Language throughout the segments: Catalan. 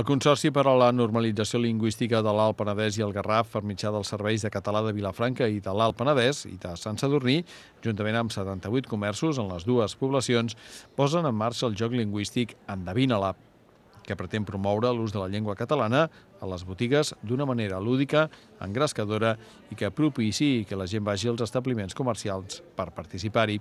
El Consorci per a la Normalització Lingüística de l'Alt Penedès i el Garraf per mitjà dels serveis de català de Vilafranca i de l'Alt Penedès i de Sant Sadurní, juntament amb 78 comerços en les dues poblacions, posen en marxa el joc lingüístic Endevina-la, que pretén promoure l'ús de la llengua catalana a les botigues d'una manera lúdica, engrescadora i que propici que la gent vagi als establiments comercials per participar-hi.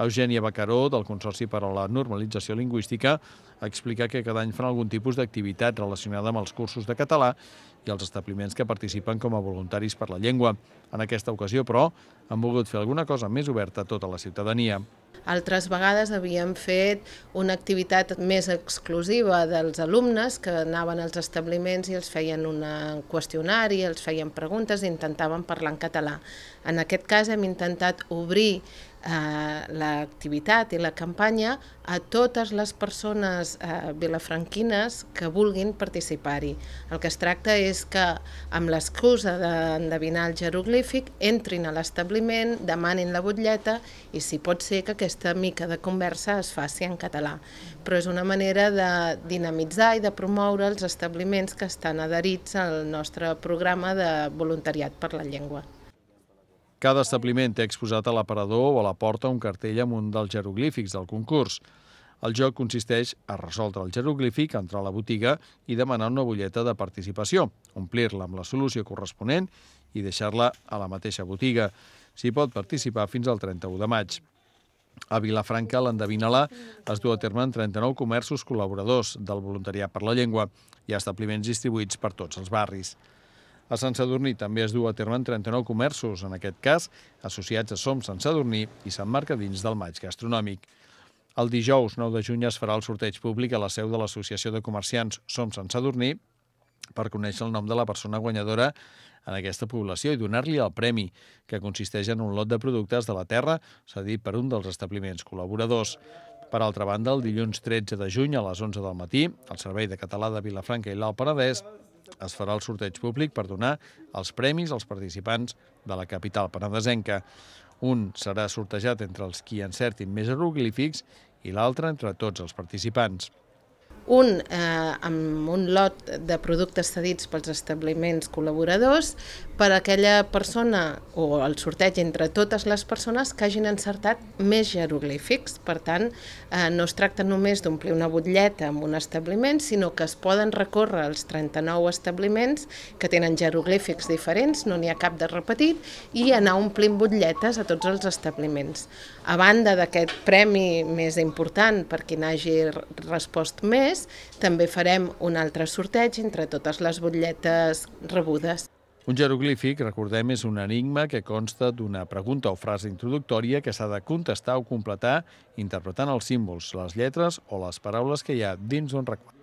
Eugènia Bacaró, del Consorci per a la Normalització Lingüística, explica que cada any fan algun tipus d'activitat relacionada amb els cursos de català i els establiments que participen com a voluntaris per la llengua. En aquesta ocasió, però, han volgut fer alguna cosa més oberta a tota la ciutadania. Altres vegades havíem fet una activitat més exclusiva dels alumnes que anaven als establiments i els feien un qüestionari, els feien preguntes i intentaven parlar en català. En aquest cas hem intentat obrir eh, l'activitat i la campanya a totes les persones eh, vilafranquines que vulguin participar-hi. El que es tracta és que, amb l'excusa d'endevinar el jeroglífic, entrin a l'establiment, demanin la butlleta i si pot ser que aquesta mica de conversa es faci en català, però és una manera de dinamitzar i de promoure els establiments que estan adherits al nostre programa de voluntariat per la llengua. Cada establiment té exposat a l'aparador o a la porta un cartell amb un dels jeroglífics del concurs. El joc consisteix a resoldre el jeroglífic, entrar a la botiga i demanar una butlleta de participació, omplir-la amb la solució corresponent i deixar-la a la mateixa botiga. S'hi pot participar fins al 31 de maig. A Vilafranca, l'Endevinalà es du a terme en 39 comerços col·laboradors del Voluntariat per la Llengua i establiments distribuïts per tots els barris. A Sant Sadurní també es du a terme en 39 comerços, en aquest cas associats a Som Sant Sadurní i a dins del maig gastronòmic. El dijous 9 de juny es farà el sorteig públic a la seu de l'Associació de Comerciants Som Sant Sadurní per conèixer el nom de la persona guanyadora en aquesta població i donar-li el premi, que consisteix en un lot de productes de la terra cedit per un dels establiments col·laboradors. Per altra banda, el dilluns 13 de juny a les 11 del matí, el Servei de Català de Vilafranca i l'Alt Penedès es farà el sorteig públic per donar els premis als participants de la capital penedesenca. Un serà sortejat entre els qui encertin més eroglífics i l'altre entre tots els participants un eh, amb un lot de productes cedits pels establiments col·laboradors per a aquella persona o el sorteig entre totes les persones que hagin encertat més jeroglífics. Per tant, eh, no es tracta només d'omplir una butlleta amb un establiment, sinó que es poden recórrer els 39 establiments que tenen jeroglífics diferents, no n'hi ha cap de repetit, i anar omplint butlletes a tots els establiments. A banda d'aquest premi més important per qui n'hagi respost més, més també farem un altre sorteig entre totes les butlletes rebudes. Un jeroglífic, recordem, és un enigma que consta d'una pregunta o frase introductòria que s'ha de contestar o completar interpretant els símbols, les lletres o les paraules que hi ha dins d'un requadre.